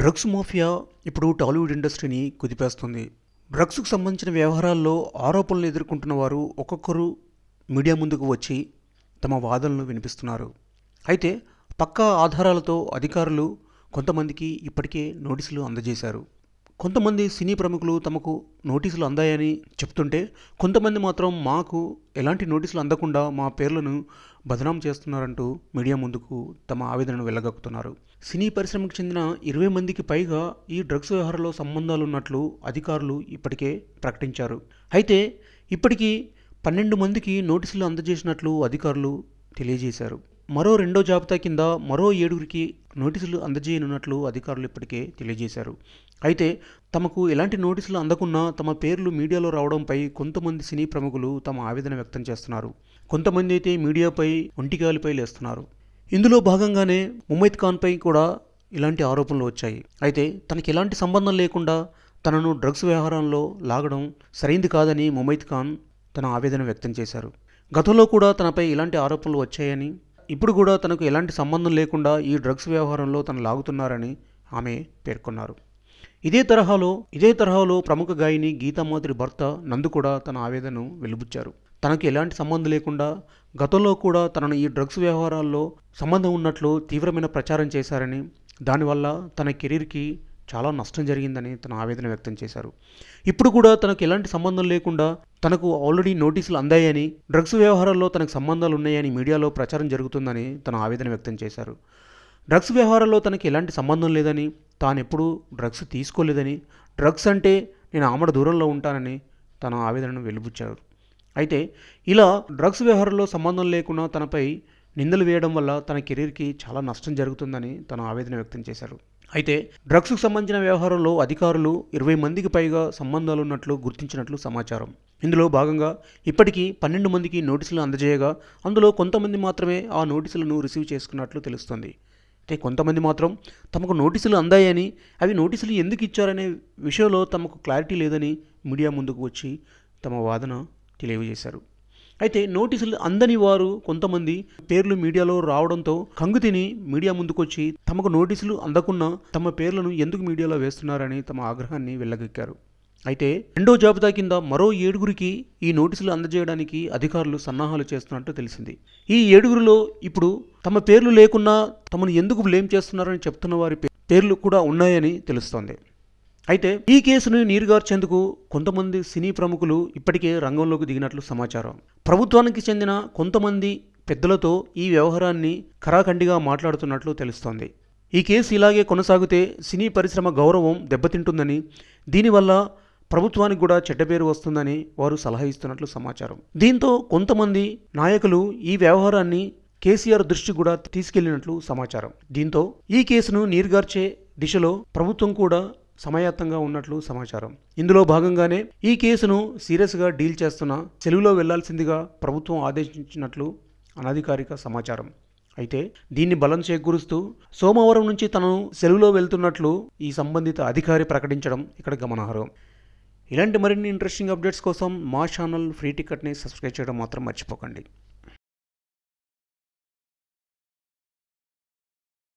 drugs mafia ఇప్పుడు టాలీవుడ్ ఇండస్ట్రీని కుదిపేస్తుంది డ్రగ్స్కు సంబంధించిన వ్యవహారాల్లో ఆరోపణలు ఎదుర్కొంటున్న వారు ఒక్కొక్కరు మీడియా ముందుకు వచ్చి తమ వాదనలు వినిపిస్తున్నారు అయితే పక్కా ఆధారాలతో అధికారులు కొంతమందికి ఇప్పటికే నోటీసులు అందజేశారు కొంతమంది సినీ ప్రముఖులు తమకు నోటీసులు అందాయని చెప్తుంటే కొంతమంది మాత్రం మాకు ఎలాంటి నోటీసులు అందకుండా మా పేర్లను బదనాం చేస్తున్నారంటూ మీడియా ముందుకు తమ ఆవేదనను వెళ్ళగక్కుతున్నారు సినీ పరిశ్రమకు చెందిన ఇరవై మందికి పైగా ఈ డ్రగ్స్ వ్యవహారంలో సంబంధాలున్నట్లు అధికారులు ఇప్పటికే ప్రకటించారు అయితే ఇప్పటికీ పన్నెండు మందికి నోటీసులు అందజేసినట్లు అధికారులు తెలియజేశారు మరో రెండో జాబితా కింద మరో ఏడుగురికి నోటీసులు అందజేయనున్నట్లు అధికారులు ఇప్పటికే తెలియజేశారు అయితే తమకు ఎలాంటి నోటీసులు అందకున్నా తమ పేర్లు మీడియాలో రావడంపై కొంతమంది సినీ ప్రముఖులు తమ ఆవేదన వ్యక్తం చేస్తున్నారు కొంతమంది అయితే మీడియాపై ఒంటిగాలిపై లేస్తున్నారు ఇందులో భాగంగానే ముమైత్ ఖాన్పై కూడా ఇలాంటి ఆరోపణలు వచ్చాయి అయితే తనకి ఎలాంటి సంబంధం లేకుండా తనను డ్రగ్స్ వ్యవహారంలో లాగడం సరైంది కాదని ముమైత్ ఖాన్ తన ఆవేదన వ్యక్తం చేశారు గతంలో కూడా తనపై ఇలాంటి ఆరోపణలు వచ్చాయని ఇప్పుడు కూడా తనకు ఎలాంటి సంబంధం లేకుండా ఈ డ్రగ్స్ వ్యవహారంలో తను లాగుతున్నారని ఆమె పేర్కొన్నారు ఇదే తరహాలో ఇదే తరహాలో ప్రముఖ గాయని గీతామాధురి భర్త నందు కూడా తన ఆవేదనను వెలుబుచ్చారు తనకు ఎలాంటి సంబంధం లేకుండా గతంలో కూడా తనను ఈ డ్రగ్స్ వ్యవహారాల్లో సంబంధం ఉన్నట్లు తీవ్రమైన ప్రచారం చేశారని దానివల్ల తన కెరీర్కి చాలా నష్టం జరిగిందని తన ఆవేదన వ్యక్తం చేశారు ఇప్పుడు కూడా తనకు ఎలాంటి సంబంధం లేకుండా తనకు ఆల్రెడీ నోటీసులు అందాయని డ్రగ్స్ వ్యవహారాల్లో తనకు సంబంధాలు ఉన్నాయని మీడియాలో ప్రచారం జరుగుతుందని తన ఆవేదన వ్యక్తం చేశారు డ్రగ్స్ వ్యవహారాల్లో తనకి ఎలాంటి సంబంధం లేదని తాను ఎప్పుడూ డ్రగ్స్ తీసుకోలేదని డ్రగ్స్ అంటే నేను ఆమడ దూరంలో ఉంటానని తన ఆవేదనను వెలుబుచ్చారు అయితే ఇలా డ్రగ్స్ వ్యవహారంలో సంబంధం లేకుండా తనపై నిందలు వేయడం వల్ల తన కెరీర్కి చాలా నష్టం జరుగుతుందని తన ఆవేదన వ్యక్తం చేశారు అయితే డ్రగ్స్కు సంబంధించిన వ్యవహారంలో అధికారులు ఇరవై మందికి పైగా సంబంధాలున్నట్లు గుర్తించినట్లు సమాచారం ఇందులో భాగంగా ఇప్పటికీ పన్నెండు మందికి నోటీసులు అందజేయగా అందులో కొంతమంది మాత్రమే ఆ నోటీసులను రిసీవ్ చేసుకున్నట్లు తెలుస్తుంది అయితే కొంతమంది మాత్రం తమకు నోటీసులు అందాయని అవి నోటీసులు ఎందుకు ఇచ్చారనే విషయంలో తమకు క్లారిటీ లేదని మీడియా ముందుకు వచ్చి తమ వాదన తెలియజేశారు అయితే నోటీసులు అందని వారు కొంతమంది పేర్లు మీడియాలో రావడంతో కంగు తిని మీడియా ముందుకొచ్చి తమకు నోటీసులు అందకున్నా తమ పేర్లను ఎందుకు మీడియాలో వేస్తున్నారని తమ ఆగ్రహాన్ని వెళ్ళగక్కారు అయితే రెండో జాబితా కింద మరో ఏడుగురికి ఈ నోటీసులు అందజేయడానికి అధికారులు సన్నాహాలు చేస్తున్నట్టు తెలిసింది ఈ ఏడుగురిలో ఇప్పుడు తమ పేర్లు లేకున్నా తమను ఎందుకు బ్లేమ్ చేస్తున్నారని చెప్తున్న వారి పేర్లు కూడా ఉన్నాయని తెలుస్తోంది అయితే ఈ కేసును నీరుగార్చేందుకు కొంతమంది సినీ ప్రముఖులు ఇప్పటికే రంగంలోకి దిగినట్లు సమాచారం ప్రభుత్వానికి చెందిన కొంతమంది పెద్దలతో ఈ వ్యవహారాన్ని ఖరాఖండిగా మాట్లాడుతున్నట్లు తెలుస్తోంది ఈ కేసు ఇలాగే కొనసాగితే సినీ పరిశ్రమ గౌరవం దెబ్బతింటుందని దీనివల్ల ప్రభుత్వానికి కూడా చెడ్డ పేరు వస్తుందని వారు సలహా ఇస్తున్నట్లు సమాచారం దీంతో కొంతమంది నాయకులు ఈ వ్యవహారాన్ని కేసీఆర్ దృష్టి కూడా తీసుకెళ్లినట్లు సమాచారం దీంతో ఈ కేసును నీరుగార్చే దిశలో ప్రభుత్వం కూడా సమాయత్తంగా ఉన్నట్లు సమాచారం ఇందులో భాగంగానే ఈ కేసును సీరియస్గా డీల్ చేస్తున్న సెలవులో వెళ్లాల్సిందిగా ప్రభుత్వం ఆదేశించినట్లు అనధికారిక సమాచారం అయితే దీన్ని బలం చేకూరుస్తూ సోమవారం నుంచి తనను సెలవులో వెళ్తున్నట్లు ఈ సంబంధిత అధికారి ప్రకటించడం ఇక్కడ గమనార్హం ఇలాంటి మరిన్ని ఇంట్రెస్టింగ్ అప్డేట్స్ కోసం మా ఛానల్ ఫ్రీ టికెట్ని సబ్స్క్రైబ్ చేయడం మాత్రం మర్చిపోకండి